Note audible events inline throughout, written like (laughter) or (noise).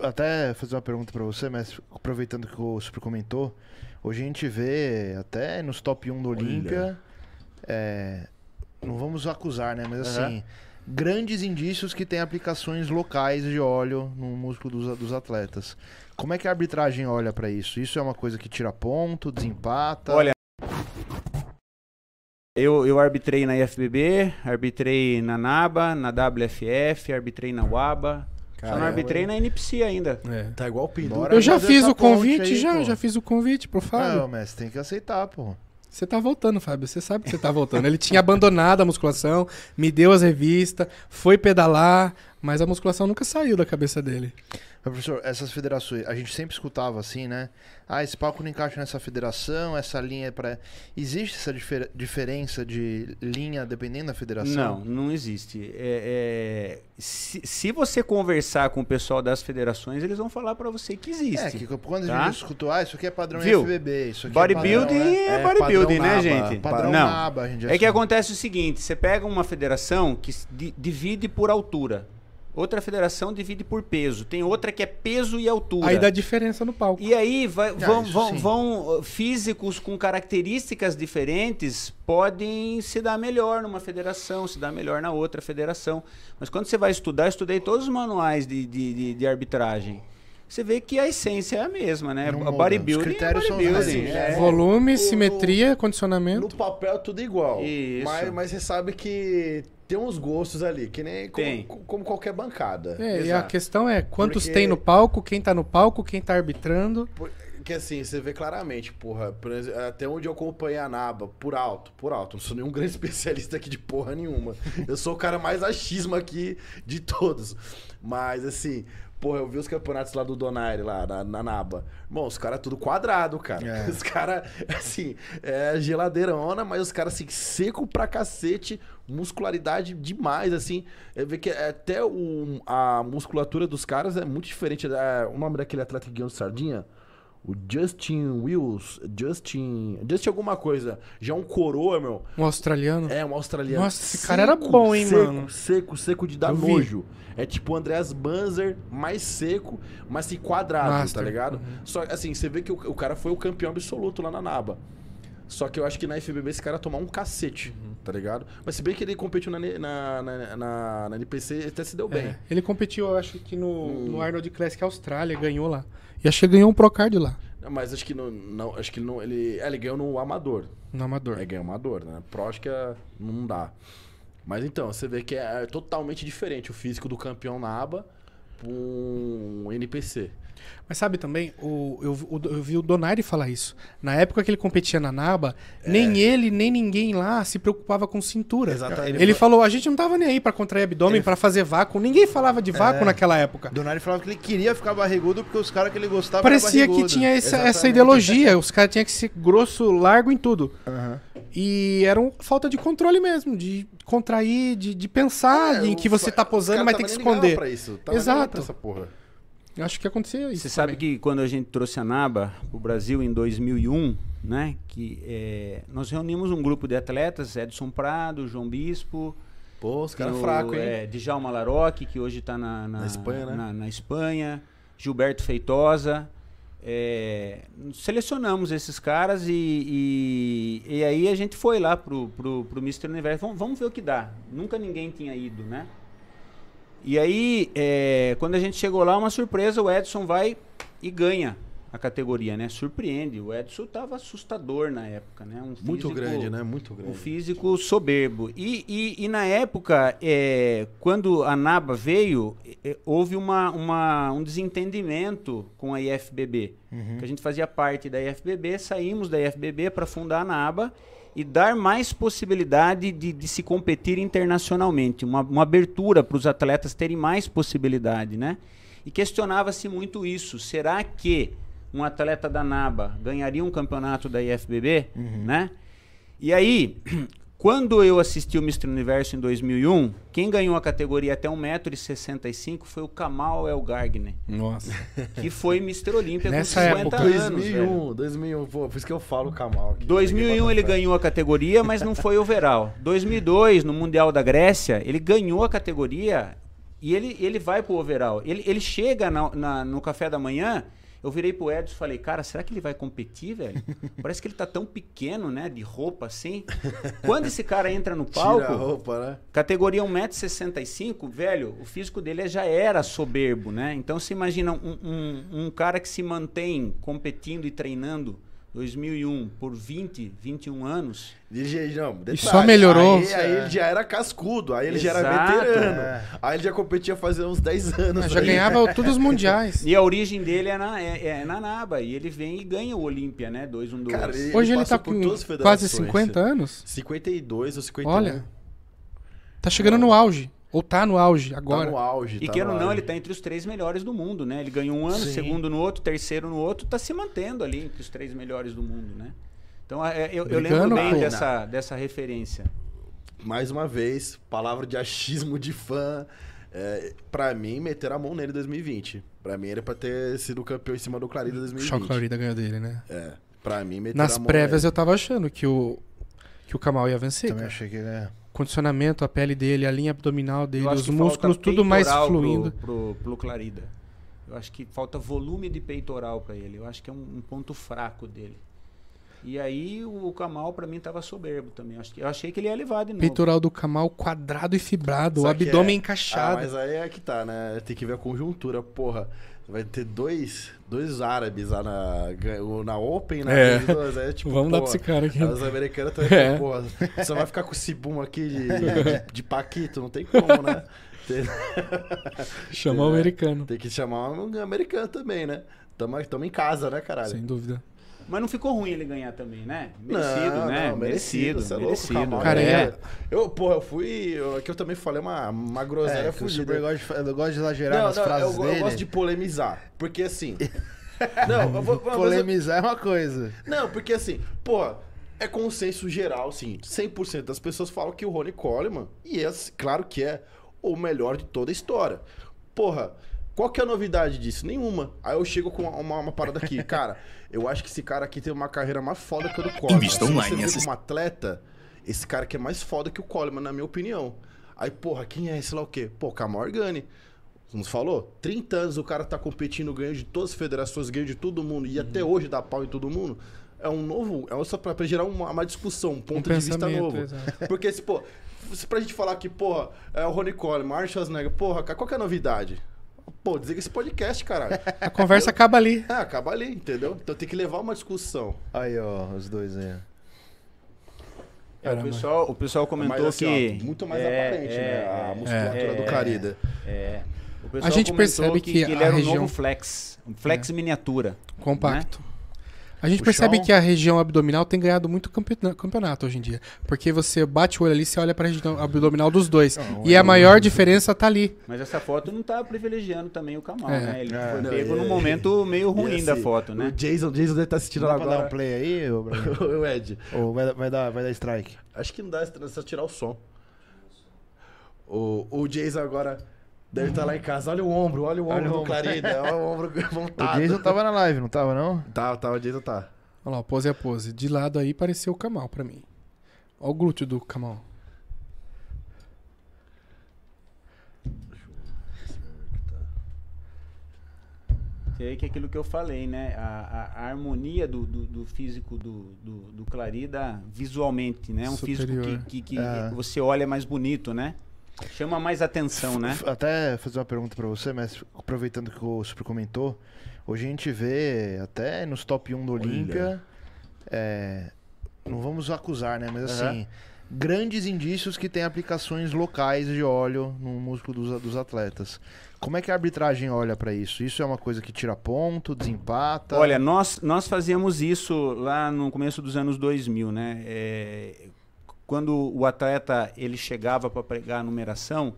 até fazer uma pergunta para você, mas aproveitando que o Super comentou, hoje a gente vê até nos top 1 do Olímpia, é, não vamos acusar, né? Mas assim, grandes indícios que tem aplicações locais de óleo no músculo dos, dos atletas. Como é que a arbitragem olha para isso? Isso é uma coisa que tira ponto, desempata? Olha, eu, eu arbitrei na IFBB, arbitrei na NABA, na WFF, arbitrei na UABA, já só não é arbitrei na NPC ainda. É. Tá igual o Pindu. eu já fiz o convite, aí, já, pô. já fiz o convite pro Fábio. Não, mas tem que aceitar, pô. Você tá voltando, Fábio. Você sabe que você tá voltando. Ele tinha abandonado a musculação, me deu as revistas, foi pedalar, mas a musculação nunca saiu da cabeça dele professor, essas federações, a gente sempre escutava assim, né? Ah, esse palco não encaixa nessa federação, essa linha é para. Existe essa difer diferença de linha dependendo da federação? Não, não existe. É, é... Se, se, você conversar com o pessoal das federações, eles vão falar para você que existe. É, que quando a gente tá? escutou, ah, isso aqui é padrão Viu? FBB, isso aqui é né? é bodybuilding é né, padrão. Bodybuilding é, bodybuilding, né, gente? Padrão não. Naba, gente é que assim. acontece o seguinte: você pega uma federação que divide por altura. Outra federação divide por peso. Tem outra que é peso e altura. Aí dá diferença no palco. E aí vai, ah, vão, vão, vão, eh, físicos com características diferentes podem se dar melhor numa federação, se dar melhor na outra federação. Mas quando você vai estudar, eu estudei todos os manuais de, de, de, de arbitragem você vê que a essência é a mesma, né? A bodybuilding é Os critérios é bodybuilding. São né? é. Volume, o, simetria, condicionamento. No papel tudo igual. Isso. Mas, mas você sabe que tem uns gostos ali, que nem tem. Como, como qualquer bancada. É, e a questão é quantos Porque... tem no palco, quem tá no palco, quem tá arbitrando que assim, você vê claramente, porra, até onde eu acompanhei a Naba, por alto, por alto. Não sou nenhum (laughs) grande especialista aqui de porra nenhuma. Eu sou o cara mais achismo aqui de todos. Mas assim, Porra, eu vi os campeonatos lá do Donaire, lá na, na Naba. bom os caras é tudo quadrado, cara. É. Os caras, assim, é geladeirona, mas os caras, assim, seco pra cacete, muscularidade demais, assim. Eu vê que é até o, a musculatura dos caras é muito diferente. É, o nome daquele atleta que ganhou sardinha? O Justin Wills, Justin. Justin alguma coisa. Já um coroa, meu. Um australiano? É, um australiano. Nossa, esse seco, cara era bom, hein, seco, mano? Seco, seco de dar nojo. É tipo o Andreas Banzer, mais seco, mas se quadrado, tá Master. tá ligado? Uhum. Só assim, você vê que o, o, cara foi o campeão absoluto lá na Naba. Só que eu acho que na FBB esse cara tomou um cacete. Uhum tá ligado? Mas se bem que ele competiu na, na, na, na, na NPC, ele até se deu é, bem. ele competiu, eu acho que no, no Arnold Classic Austrália, ganhou lá. E achei que ganhou um Procard lá. mas acho que não, não, acho que não, ele, é, ele ganhou no Amador. No Amador. É, ganhou no Amador, né? Pro acho que é, não dá. Mas então, você vê que é, é totalmente diferente o físico do campeão na aba pra um NPC. Mas sabe também, o, eu, eu vi o Donari falar isso. Na época que ele competia na Naba, é. nem ele, nem ninguém lá se preocupava com cintura. Exatamente. Ele, ele falou, a gente não tava nem aí para contrair abdômen, ele... para fazer vácuo. Ninguém falava de vácuo é. naquela época. Donari falava que ele queria ficar barrigudo porque os caras que ele gostava Parecia que tinha essa, essa ideologia. Os caras tinham que ser grosso, largo em tudo. Uhum. E era um, falta de controle mesmo, de contrair, de, de pensar é, em que você tá posando, mas tem que esconder. Isso, Exato. Essa porra. Eu acho que aconteceu isso. Você sabe que quando a gente trouxe a NABA para o Brasil em 2001, né, que é, nós reunimos um grupo de atletas, Edson Prado, João Bispo, Pô, os caras é fracos, hein? É, Djalma Laroque, que hoje está na, na, na, Espanha, né? na, na Espanha, Gilberto Feitosa. É, selecionamos esses caras e, e, e, aí a gente foi lá pro, pro, pro Mr. Universo. Vamos, vamos ver o que dá. Nunca ninguém tinha ido, né? E aí, é, quando a gente chegou lá, uma surpresa, o Edson vai e ganha a categoria, né? Surpreende. O Edson tava assustador na época, né? Um físico, Muito grande, né? Muito grande. Um físico soberbo. E, e, e na época, é, quando a NABA veio, é, houve uma, uma, um desentendimento com a IFBB. Uhum. Que a gente fazia parte da IFBB, saímos da IFBB para fundar a NABA e dar mais possibilidade de, de se competir internacionalmente, uma, uma abertura para os atletas terem mais possibilidade, né? E questionava-se muito isso. Será que um atleta da NABA ganharia um campeonato da IFBB, uhum. né? E aí quando eu assisti o Mr. Universo em 2001, quem ganhou a categoria até 1,65m foi o Kamal El Nossa. Que foi Mr. Olímpia com 50 época, anos. 2001, velho. 2001, pô, por isso que eu falo Kamal. Aqui, 2001 ele ganhou a categoria, mas não foi overall. 2002, no Mundial da Grécia, ele ganhou a categoria e ele, ele vai pro overall. Ele, ele chega na, na, no café da manhã eu virei pro Edson e falei, cara, será que ele vai competir, velho? Parece que ele tá tão pequeno, né? De roupa assim. Quando esse cara entra no palco. (laughs) Tira a roupa, né? Categoria 1,65m, velho, o físico dele é já era soberbo, né? Então você imagina um, um, um cara que se mantém competindo e treinando 2001 por 20, 21 anos. Ele, não, detalhe, e só melhorou. Aí, aí ele já era cascudo, aí ele Exato, já era veterano. É. Aí ele já competia fazia uns 10 anos. Já aí. ganhava (laughs) todos os mundiais. E a origem dele é na, é, é na NABA. E ele vem e ganha o Olímpia, né? 2, 1, 2. Hoje ele tá com quase 50 anos? 52 ou 51. Olha, tá chegando no auge. Ou tá no auge tá agora. Tá no auge. E tá queira ou não, auge. ele tá entre os três melhores do mundo, né? Ele ganhou um ano, Sim. segundo no outro, terceiro no outro, tá se mantendo ali entre os três melhores do mundo, né? Então é, é, eu, eu lembro bem dessa, dessa referência. Mais uma vez, palavra de achismo de fã. É, pra mim, meter a mão nele em 2020. Pra mim era pra ter sido campeão em cima do Clarida em 2020. Só o Clarida ganhou dele, né? É. Pra mim, meter Nas a mão prévias nele. eu tava achando que o, que o Kamal ia vencer. Também cara. achei que ele ia condicionamento, a pele dele, a linha abdominal dele, os músculos, tudo mais fluindo. Pro, pro, pro Clarida. Eu acho que falta volume de peitoral para ele. Eu acho que é um, um ponto fraco dele. E aí o Kamal para mim tava soberbo também. Eu achei que ele ia levar de novo. Peitoral do Kamal quadrado e fibrado, Só o abdômen é... Ah, encaixado. Ah, mas aí é que tá, né? Tem que ver a conjuntura, porra. Vai ter dois, dois árabes lá na, na Open, né? É. é tipo, (laughs) Vamos pô, dar pra esse cara aqui. Os americanos também, (laughs) é. porra, você vai ficar com esse boom aqui de, de, de Paquito, não tem como, né? Tem... (laughs) Chamar o americano. Tem que chamar um americano também, né? Tamo, tamo em casa, né, caralho? Sem dúvida. Mas não ficou ruim ele ganhar também, né? Merecido, não, né? Não, merecido, merecido. É merecido. Louco, calma, cara, é. é. Eu, porra, eu fui. Eu, é que eu também falei uma, uma groselha é, fugida. Eu, gosto de exagerar não, nas não, frases eu, dele. Eu gosto de polemizar. Porque assim. (laughs) não, eu vou. Polemizar eu... é uma coisa. Não, porque assim, porra. É consenso geral, sim. 100% das pessoas falam que o Rony Coleman, e é, claro que é, o melhor de toda a história. Porra, qual que é a novidade disso? Nenhuma. Aí eu chego com uma, uma, uma parada aqui. (laughs) Cara, eu acho que esse cara aqui teve uma carreira mais foda que a do Coleman. Invista assim, online. assist... um atleta, esse cara aqui é mais foda que o Coleman, na minha opinião. Aí, porra, quem é esse lá o quê? Pô, Camorgani. Como você falou? 30 anos o cara tá competindo, ganhando de todas as federações, ganhando de todo mundo. E uhum. até hoje dá pau em todo mundo é um novo. É só pra, pra gerar uma, uma, discussão, um ponto um de vista novo. Exatamente. Porque, se, pô, se pra gente falar que, porra, é o Rony Coleman, Arnold Schwarzenegger, porra, qual que é a novidade? pô, dizer que esse podcast, caralho. A conversa entendeu? acaba ali. É, acaba ali, entendeu? Então tem que levar uma discussão. Aí, ó, os dois aí. É, o, pessoal, o pessoal é comentou Mas, assim, que. Ó, muito mais é, aparente, é, né? É, a é, musculatura do Carida. É. O pessoal a gente percebe que, que, ele era um novo flex. Um flex miniatura. Compacto. Né? A gente o percebe chão... que a região abdominal tem ganhado muito campeonato hoje em dia. Porque você bate o olho ali, você olha para a região abdominal dos dois. Não, e a é maior não... diferença tá ali. Mas essa foto não tá privilegiando também o Kamal, é. né? Ele é. foi não, pego num momento meio ruim assim, da foto, né? O Jason, Jason deve estar tá assistindo agora. Vai dar um play aí, o, o (laughs) Ed? Ou vai, vai, dar, vai dar strike? Acho que não dá, é só tirar o som. O, o Jason agora Deve estar tá lá em casa. Olha o ombro, olha o ombro olha do Clarida. olha o ombro (laughs) (laughs) montado. O Jason tava na live, não tava, não? Tava, tá, tava, tá, o Jason tá. Olha lá, pose a é pose. De lado aí pareceu o Kamal pra mim. Olha o glúteo do Kamal. Sei é que é aquilo que eu falei, né? A, a, a harmonia do, do, do físico do, do, do, Clarida visualmente, né? Um Superior. físico que, que, que é. você olha mais bonito, né? Chama mais atenção, né? Até fazer uma pergunta para você, mestre, aproveitando que o Super comentou, hoje a gente vê até nos top 1 do Olímpia, é, não vamos acusar, né? Mas assim, grandes indícios que tem aplicações locais de óleo no músculo dos, dos atletas. Como é que a arbitragem olha para isso? Isso é uma coisa que tira ponto, desempata? Olha, nós, nós fazíamos isso lá no começo dos anos 2000, né? É quando o atleta ele chegava para pregar a numeração,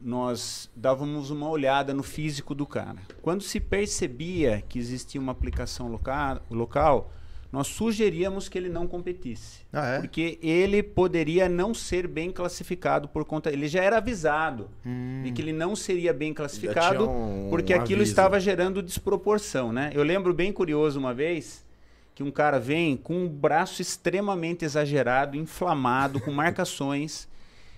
nós dávamos uma olhada no físico do cara. Quando se percebia que existia uma aplicação loca local, nós sugeríamos que ele não competisse. Ah, é? Porque ele poderia não ser bem classificado por conta. Ele já era avisado hum. de que ele não seria bem classificado, um, porque um aquilo aviso. estava gerando desproporção. Né? Eu lembro bem curioso uma vez que um cara vem com um braço extremamente exagerado, inflamado, com marcações.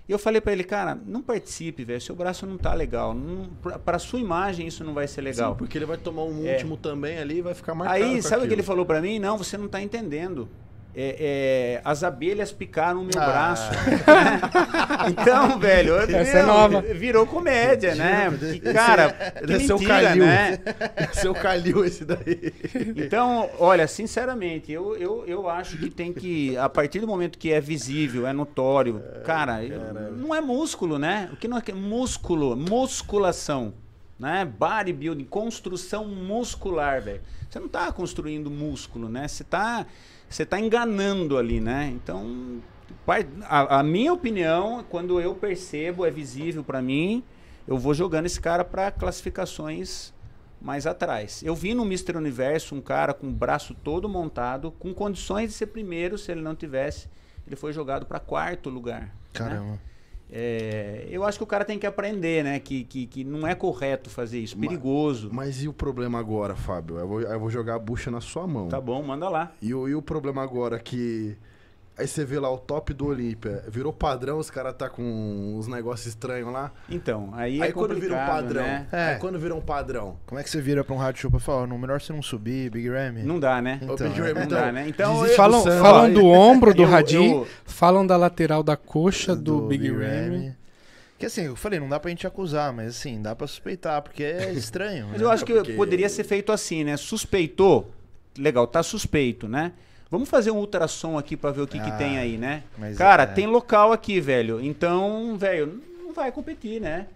E eu falei para ele, cara, não participe, velho. Seu braço não tá legal. Para pra, sua imagem isso não vai ser legal. Sim, porque ele vai tomar um é. último é. também ali e vai ficar marcado. Aí, sabe o que ele falou para mim? Não, você não tá entendendo. É, é, as abelhas picaram o meu ah. braço. Né? (laughs) então, velho, virou, Essa é nova. virou comédia, né? cara, é que mentira, seu calil. né? (laughs) Seu calil esse daí. Então, olha, sinceramente, eu, eu, eu acho que tem que, a partir do momento que é visível, é notório, é, cara, não é músculo, né? O que não é, é músculo, musculação, né? Bodybuilding, construção muscular, velho. Você não tá construindo músculo, né? Você tá você está enganando ali, né? Então, a, a, minha opinião, quando eu percebo, é visível para mim, eu vou jogando esse cara para classificações mais atrás. Eu vi no Mister Universo um cara com o braço todo montado, com condições de ser primeiro, se ele não tivesse, ele foi jogado para quarto lugar. Né? Caramba. Né? É, eu acho que o cara tem que aprender, né? Que, que, que não é correto fazer isso, perigoso. Mas, mas e o problema agora, Fábio? Eu vou, eu vou, jogar a bucha na sua mão. Tá bom, manda lá. E, e o problema agora que Aí você vê lá o top do Olímpia, virou padrão, os caras tá com uns negócios estranhos lá. Então, aí, é aí é quando vira um padrão, né? é. aí quando vira um padrão. Como é que você vira para um rádio show para falar, no melhor é você não subir, Big Ram? Não dá, né? Então, Big Ram, não então, dá, né? Então, eu, falam, do falam do ombro do (laughs) radinho falam da lateral da coxa do, do Big, Big Ram. Que assim, eu falei, não dá pra gente acusar, mas assim, dá pra suspeitar, porque é (laughs) estranho. mas né? eu acho que porque... poderia ser feito assim, né? Suspeitou, legal, tá suspeito, né? Vamos fazer um ultrassom aqui para ver o que, ah, que tem ah, aí, né? Cara, é... tem local aqui, velho. Então, velho, não vai competir, né?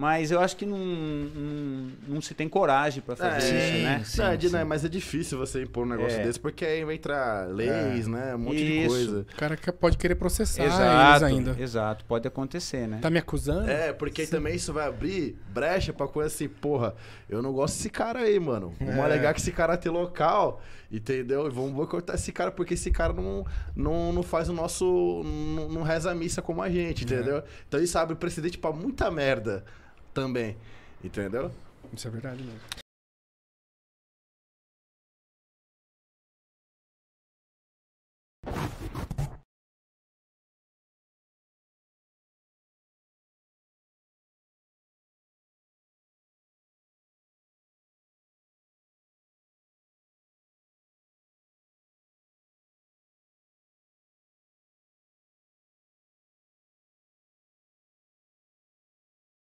Mas eu acho que não, não, não se tem coragem para fazer é, isso, né? Sim, é, sim, né? Mas é difícil você impor um negócio é. desse, porque aí vai entrar leis, é. né? Um monte isso. de coisa. O cara pode querer processar exato, eles ainda. Exato, pode acontecer, né? Tá me acusando? É, porque sim. também isso vai abrir brecha pra coisa assim, porra, eu não gosto desse cara aí, mano. Vamos é. alegar que esse cara tem local, entendeu? E vamos cortar esse cara, porque esse cara não, não, não faz o nosso. Não, não reza a missa como a gente, é. entendeu? Então isso abre precedente pra muita merda também. Entendeu? Isso é verdade mesmo.